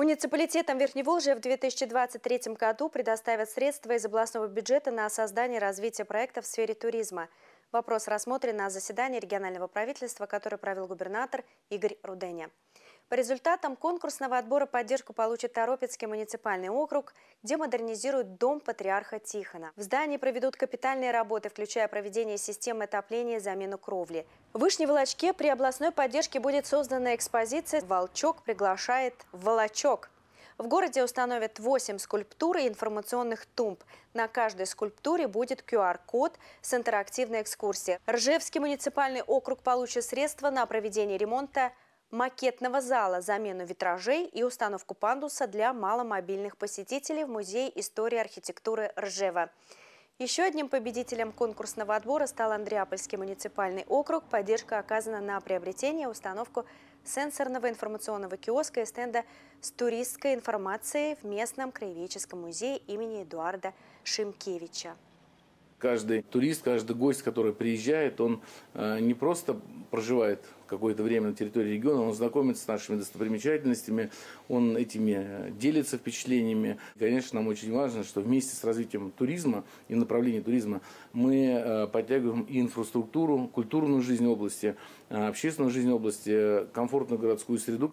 Муниципалитетам Верхнего Верхневолжья в 2023 году предоставят средства из областного бюджета на создание и развитие проектов в сфере туризма. Вопрос рассмотрен на заседании регионального правительства, которое провел губернатор Игорь Руденя. По результатам конкурсного отбора поддержку получит Торопецкий муниципальный округ, где модернизируют дом патриарха Тихона. В здании проведут капитальные работы, включая проведение системы отопления и замену кровли. В Вышневолочке при областной поддержке будет создана экспозиция «Волчок приглашает Волочок». В городе установят 8 скульптур и информационных тумб. На каждой скульптуре будет QR-код с интерактивной экскурсией. Ржевский муниципальный округ получит средства на проведение ремонта макетного зала, замену витражей и установку пандуса для маломобильных посетителей в Музее истории архитектуры Ржева. Еще одним победителем конкурсного отбора стал Андреапольский муниципальный округ. Поддержка оказана на приобретение и установку сенсорного информационного киоска и стенда с туристской информацией в местном краеведческом музее имени Эдуарда Шимкевича каждый турист, каждый гость, который приезжает, он э, не просто проживает какое-то время на территории региона, он знакомится с нашими достопримечательностями, он этими э, делится впечатлениями. Конечно, нам очень важно, что вместе с развитием туризма и направлением туризма мы э, подтягиваем и инфраструктуру, культурную жизнь области, э, общественную жизнь области, комфортную городскую среду.